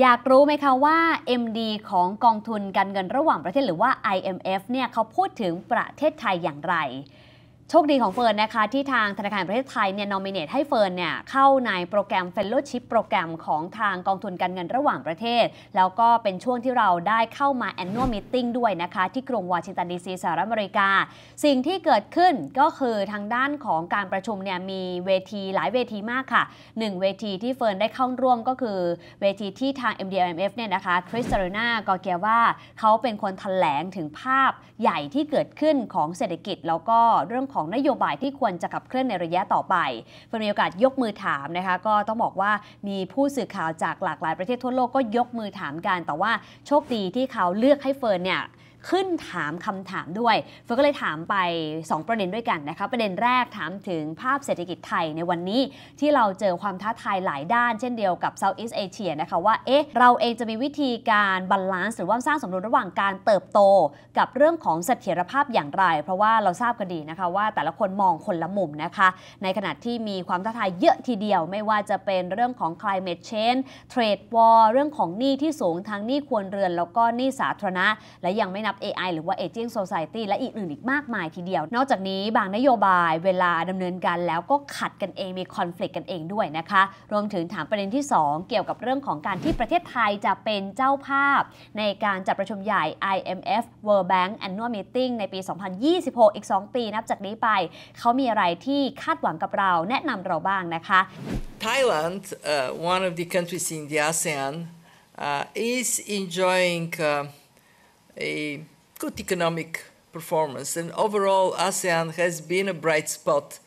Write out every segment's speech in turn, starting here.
อยากรู้ไหมคะว่า MD ของกองทุนการเงินระหว่างประเทศหรือว่า IMF เนี่ยเขาพูดถึงประเทศไทยอย่างไรโชคดีของเฟิร์นนะคะ ที่ทางธนาคารประเทศไทยเนี่ยนอมิเนตให้เฟิร์นเนี่ย เข้าในโปรแกรมเฟลโลชิพโปรแกรมของทางกองทุนการเงินระหว่างประเทศ แล้วก็เป็นช่วงที่เราได้เข้ามาแอนน a l meeting ด้วยนะคะ ที่กรุงวอชิงตันดีซีสหรัฐอเมริกา สิ่งที่เกิดขึ้นก็คือทางด้านของการประชุมเนี่ย มีเวทีหลายเวทีมากค่ะ 1 เวทีที่เฟิร์นได้เข้าร่วมก็คือเวทีที่ทาง MDMF เนี่ยนะคะคริสเตอร์นากอเกียว่าเขาเป็นคนแถลงถึงภาพใหญ่ที่เกิดขึ้นของเศรษฐกิจแล้วก็เรื่องของของนโยบายที่ควรจะขับเคลื่อนในระยะต่อไป เฟ็ร์นมีโอกาสยกมือถามนะคะ ก็ต้องบอกว่ามีผู้สื่อข่าวจากหลากหลายประเทศทั่วโลกก็ยกมือถามกัน แต่ว่า โชคดีที่เขาเลือกให้เฟิร์นเนี่ยขึ้นถามคำถามด้วย เฟิร์ก็เลยถามไป 2 ประเด็นด้วยกันนะคะประเด็นแรกถามถึงภาพเศรษฐกิจไทยในวันนี้ ที่เราเจอความท้าทายหลายด้าน เช่นเดียวกับเซาท์อีสเอเชียนะคะว่า เอ๊ะ เราเองจะมีวิธีการบาลานซ์ หรือว่าสร้างสมดุลระหว่างการเติบโต กับเรื่องของเสถียรภาพอย่างไร เพราะว่าเราทราบกันดีนะคะว่าแต่ละคนมองคนละมุมนะคะในขณะที่มีความท้าทายเยอะทีเดียวไม่ว่าจะเป็นเรื่องของ climate change trade war เรื่องของหนี้ที่สูงทางหนี้ควรเรือน แล้วก็หนี้สาธารณะ และยังไม่นับ AI หรือว่า Aging Society และอีกอื่นอีกมากมายทีเดียว นอกจากนี้บางนโยบายเวลาดำเนินการแล้วก็ขัดกันเอง มีคอน FLICT กันเองด้วยนะคะ รวมถึงถามประเด็นที่ 2 เกี่ยวกับเรื่องของการที่ประเทศไทยจะเป็นเจ้าภาพในการจัดประชุมใหญ่ IMF World Bank Annual Meeting ในปี 2026 อีก 2 ปี นับจากนี้ไป เขามีอะไรที่คาดหวังกับเราแนะนำเราบ้างนะคะ Thailand uh, one of the countries in the ASEAN uh, is enjoying uh, a good economic performance. And overall, ASEAN has been a bright spot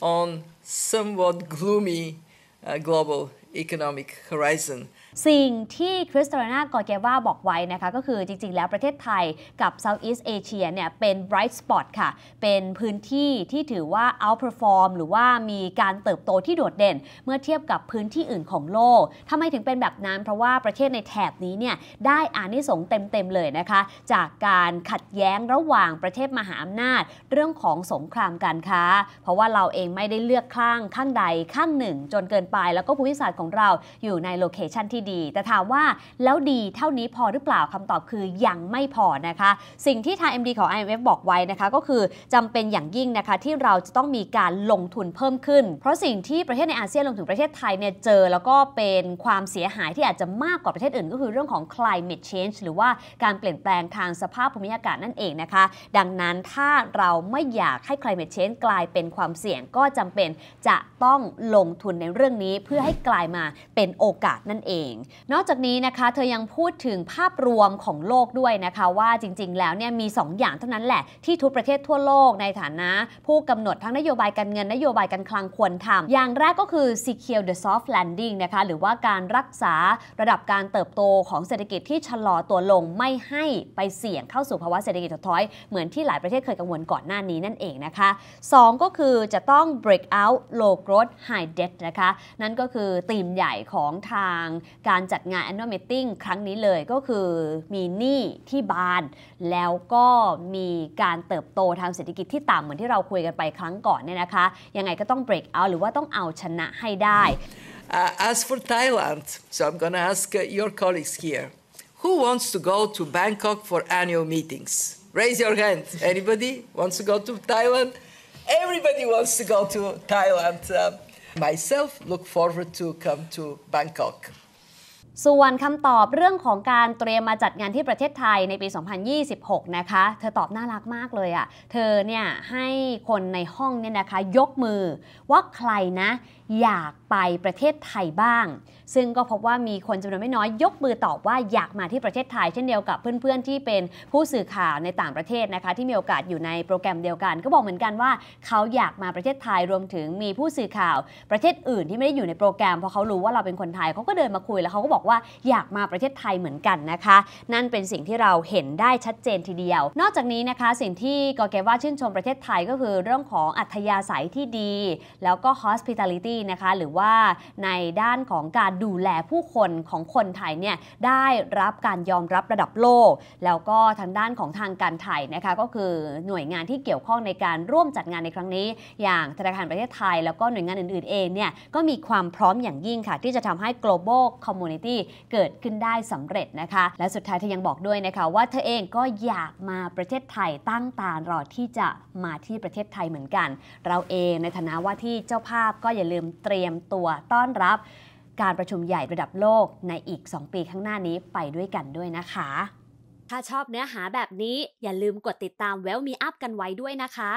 on somewhat gloomy uh, global economic horizon. สิ่งที่คริสตอาน่ากอร์เกว่าบอกไว้นะคะก็คือจริงๆ แล้วประเทศไทยกับเซาท์อีสเอเชียเนี่ยเป็น bright spot ค่ะ เป็นพื้นที่ที่ถือว่า outperform หรือว่ามีการเติบโตที่โดดเด่น เมื่อเทียบกับพื้นที่อื่นของโลกทำไมถึงเป็นแบบนั้นเพราะว่าประเทศในแถบนี้เนี่ยได้อานิสงส์เต็มๆ เลยนะคะ จากการขัดแย้งระหว่างประเทศมหาอำนาจ เรื่องของสงครามการค้า เพราะว่าเราเองไม่ได้เลือกข้างข้างใดข้างหนึ่งจนเกินไปแล้วก็ภูมิศาสตร์ของเราอยู่ในโลเคชันที่ดีแต่ถามว่าแล้วดีเท่านี้พอหรือเปล่าคำตอบคือยังไม่พอนะคะ สิ่งที่ทาง MD ของ IMF บอกไว้นะคะ ก็คือจำเป็นอย่างยิ่งนะคะ ที่เราจะต้องมีการลงทุนเพิ่มขึ้นเพราะสิ่งที่ประเทศในอาเซียนรวมถึงประเทศไทยเนี่ย เจอแล้วก็เป็นความเสียหายที่อาจจะมากกว่าประเทศอื่น ก็คือเรื่องของ climate change หรือว่าการเปลี่ยนแปลงทางสภาพภูมิอากาศนั่นเองนะคะดังนั้นถ้าเราไม่อยากให้ climate change กลายเป็นความเสี่ยงก็จำเป็นจะต้องลงทุนในเรื่องนี้เพื่อให้กลายมาเป็นโอกาสนั่นเององนอกจากนี้นะคะเธอยังพูดถึงภาพรวมของโลกด้วยนะคะว่าจริงๆ แล้วเนี่ยมี2ออย่างเท่านั้นแหละที่ทุกประเทศทั่วโลกในฐานะ ผู้กำหนดทั้งนโยบายการเงินนโยบายการคลังควรทำ อย่างแรกก็คือ secure the soft landing นะคะหรือว่าการรักษาระดับการเติบโตของเศรษฐกิจที่ชะลอตัวลงไม่ให้ไปเสี่ยงเข้าสู่ภาวะเศรษฐกิจถดถอยเหมือนที่หลายประเทศเคยกังวลก่อนหน้านี้นั่นเองนะคะ2ก็คือจะต้อง break out low growth high debt นะคะนั่นก็คือธีมใหญ่ของทางการจัดงาน annual meeting ครั้งนี้เลยก็คือมีหนี้ที่บาน แล้วก็มีการเติบโตทางเศรษฐกิจที่ต่ำเหมือนที่เราคุยกันไปครั้งก่อนเนี่ยนะคะยังไงก็ต้อง break out หรือว่าต้องเอาชนะให้ได้ uh, as for Thailand so I'm g o n n a ask your colleagues here who wants to go to Bangkok for annual meetings raise your hand anybody wants to go to Thailand everybody wants to go to Thailand uh, myself look forward to come to Bangkok ส่วนคำตอบเรื่องของการเตรียมมาจัดงานที่ประเทศไทยในปี 2026 นะคะ เธอตอบน่ารักมากเลยอะ่ะ เธอเนี่ยให้คนในห้องเนี่ยนะคะ ยกมือว่าใครนะ อยากไปประเทศไทยบ้าง ซึ่งก็พบว่ามีคนจำนวนไม่น้อย ยกมือตอบว่าอยากมาที่ประเทศไทยเช่นเดียวกับเพื่อนๆที่เป็นผู้สื่อข่าวในต่างประเทศนะคะที่มีโอกาสอยู่ในโปรแกรมเดียวกัน ก็บอกเหมือนกันว่า เขาอยากมาประเทศไทยรวมถึงมีผู้สื่อข่าว ประเทศอื่นที่ไม่ได้อยู่ในโปรแกรมเพราะเขารู้ว่าเราเป็นคนไทยเขาก็เดินมาคุยแล้วเขาก็บอกว่าอยากมาประเทศไทยเหมือนกันนะคะ นั่นเป็นสิ่งที่เราเห็นได้ชัดเจนทีเดียว นอกจากนี้นะคะสิ่งที่กอเกว่าชื่นชมประเทศไทย ก็คือเรื่องของอัธยาศัยที่ดี แล้วก็ hospitality นะคะ หรือว่าในด้านของการดูแลผู้คนของคนไทยเนี่ยได้รับการยอมรับระดับโลก แล้วก็ทางด้านของทางการไทยนะคะก็คือหน่วยงานที่เกี่ยวข้องในการร่วมจัดงานในครั้งนี้ อย่างธนาคารประเทศไทยแล้วก็หน่วยงานอื่นๆเองเนี่ยก็มีความพร้อมอย่างยิ่งค่ะ ที่จะทำให้ global community ที่เกิดขึ้นได้สำเร็จนะคะ และสุดท้ายเธอยังบอกด้วยนะคะ ว่าเธอเองก็อยากมาประเทศไทยตั้งตารอที่จะมาที่ประเทศไทยเหมือนกัน เราเองในฐานะว่าที่เจ้าภาพก็อย่าลืมเตรียมตัวต้อนรับ การประชุมใหญ่ระดับโลกในอีก 2 ปีข้างหน้านี้ไปด้วยกันด้วยนะคะ ถ้าชอบเนื้อหาแบบนี้อย่าลืมกดติดตาม w วลมีอัพกันไว้ด้วยนะคะ